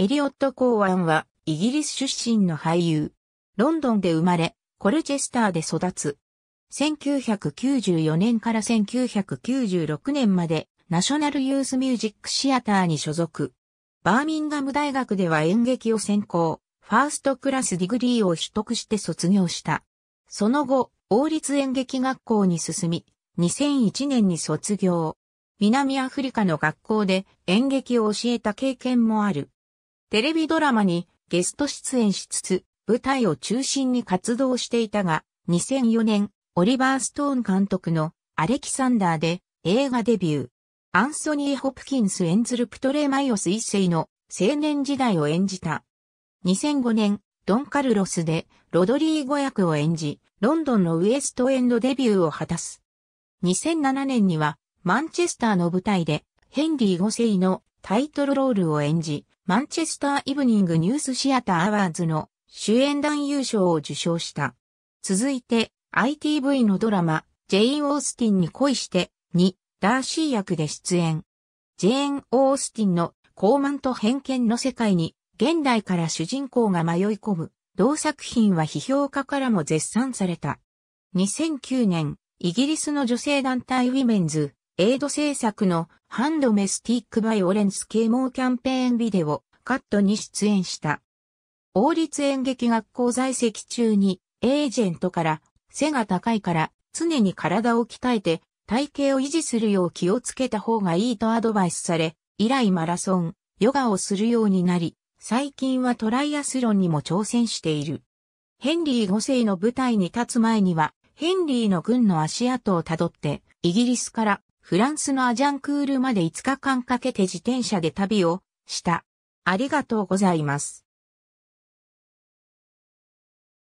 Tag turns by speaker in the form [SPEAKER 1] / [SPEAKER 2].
[SPEAKER 1] エリオット・コーアンは、イギリス出身の俳優。ロンドンで生まれ、コルチェスターで育つ。1994年から1996年まで、ナショナルユースミュージックシアターに所属。バーミンガム大学では演劇を専攻、ファーストクラスディグリーを取得して卒業した。その後、王立演劇学校に進み、2001年に卒業。南アフリカの学校で演劇を教えた経験もある。テレビドラマにゲスト出演しつつ、舞台を中心に活動していたが、2004年、オリバー・ストーン監督のアレキサンダーで映画デビュー。アンソニー・ホプキンス演ずるプトレマイオス一世の青年時代を演じた。2005年、ドン・カルロスでロドリーゴ役を演じ、ロンドンのウエストエンドデビューを果たす。2007年には、マンチェスターの舞台で、ヘンリー5世のタイトルロールを演じ、マンチェスター・イブニング・ニュース・シアター・アワーズの主演男優賞を受賞した。続いて、ITV のドラマ、ジェイン・オースティンに恋して、に、ダーシー役で出演。ジェーン・オースティンの傲慢と偏見の世界に、現代から主人公が迷い込む、同作品は批評家からも絶賛された。2009年、イギリスの女性団体ウィメンズ、エイド制作のハンドメスティックバイオレンス啓蒙キャンペーンビデオカットに出演した。王立演劇学校在籍中にエージェントから背が高いから常に体を鍛えて体型を維持するよう気をつけた方がいいとアドバイスされ、以来マラソン、ヨガをするようになり、最近はトライアスロンにも挑戦している。ヘンリー5世の舞台に立つ前には、ヘンリーの軍の足跡をたどって、イギリスからフランスのアジャンクールまで5日間かけて自転車で旅をした。ありがとうございます。